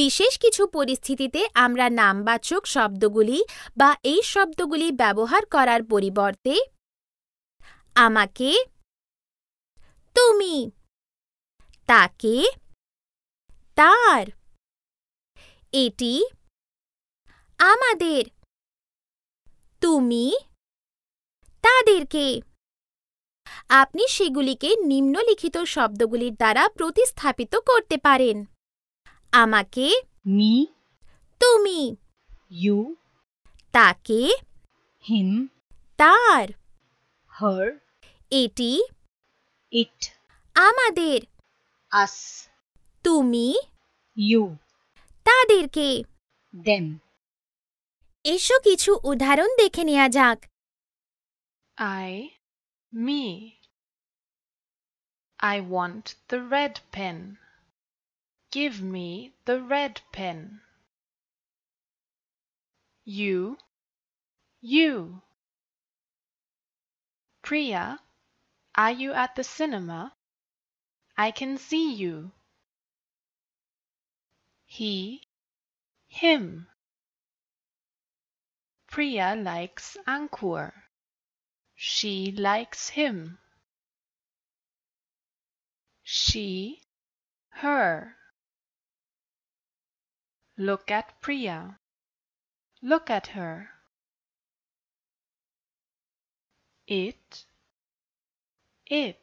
বিশেষ কিছু পরিস্থিতিতে আমরা নামবাচক শব্দগুলি বা এই শব্দগুলি ব্যবহার করার পরিবর্তে আমাকে তুমি তাকে তার এটি আমাদের তুমি তাদেরকে আপনি সেগুলিকে নিম্নলিখিত শব্দগুলির দ্বারা প্রতিস্থাপিত করতে পারেন আমাকে মি তুমি ইউ তাকে হিম তার হর এটি ইট আমাদের আস তুমি ইউ তাদেরকে দেম এসো কিছু উদাহরণ দেখে নেওয়া যাক I me I want the red pen Give me the red pen. You, you. Priya, are you at the cinema? I can see you. He, him. Priya likes Ankur. She likes him. She, her. Look at Priya. Look at her. It. It.